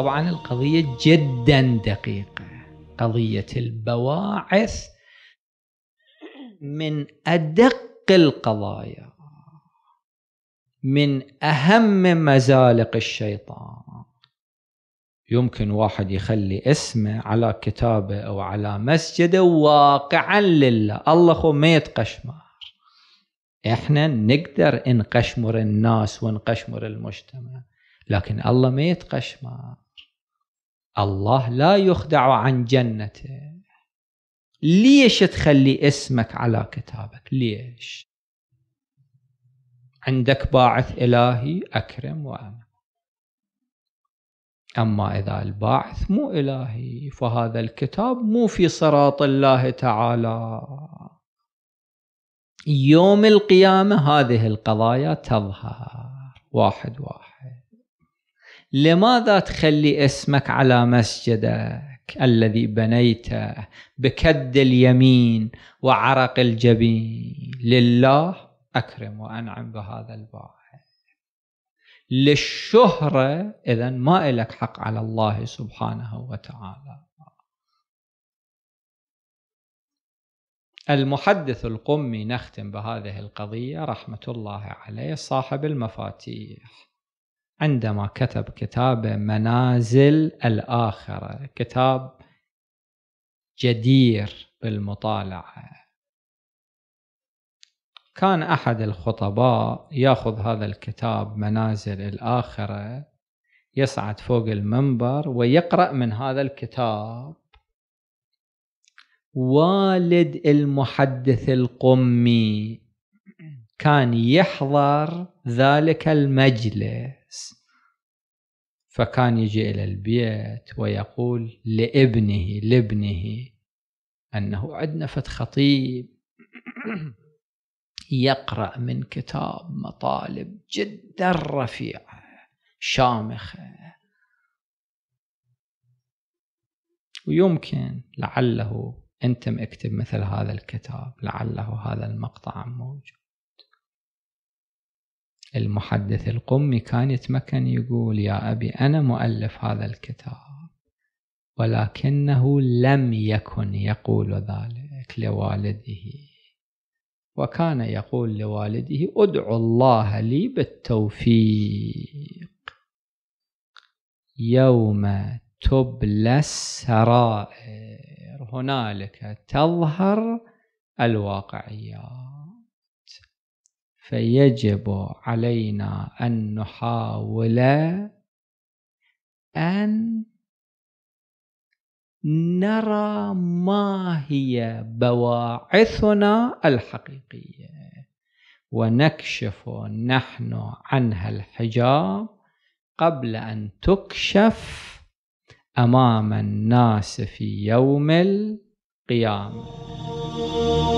طبعا القضية جدا دقيقة قضية البواعث من أدق القضايا من أهم مزالق الشيطان يمكن واحد يخلي اسمه على كتابه أو على مسجده واقعا لله الله خو ما يتقشمر احنا نقدر نقشمر الناس ونقشمر المجتمع لكن الله ما يتقشمر الله لا يخدع عن جنته ليش تخلي اسمك على كتابك ليش عندك باعث إلهي أكرم وأمن أما إذا الباعث مو إلهي فهذا الكتاب مو في صراط الله تعالى يوم القيامة هذه القضايا تظهر واحد واحد لماذا تخلي اسمك على مسجدك الذي بنيته بكد اليمين وعرق الجبين لله أكرم وأنعم بهذا الباحث للشهرة إذا ما إلك حق على الله سبحانه وتعالى المحدث القمي نختم بهذه القضية رحمة الله عليه صاحب المفاتيح عندما كتب كتابه منازل الآخرة كتاب جدير بالمطالعة كان أحد الخطباء يأخذ هذا الكتاب منازل الآخرة يصعد فوق المنبر ويقرأ من هذا الكتاب والد المحدث القمي كان يحضر ذلك المجلس فكان يجي إلى البيت ويقول لابنه لابنه أنه عندنا فت خطيب يقرأ من كتاب مطالب جدا رفيعة شامخة ويمكن لعله أنت مكتب مثل هذا الكتاب لعله هذا المقطع موجود المحدث القمي كان يتمكن يقول يا أبي أنا مؤلف هذا الكتاب ولكنه لم يكن يقول ذلك لوالده وكان يقول لوالده ادعو الله لي بالتوفيق يوم تبلى السرائر هنالك تظهر الواقعيات فيجب علينا أن نحاول أن نرى ما هي بواعثنا الحقيقية ونكشف نحن عنها الحجاب قبل أن تكشف أمام الناس في يوم القيامة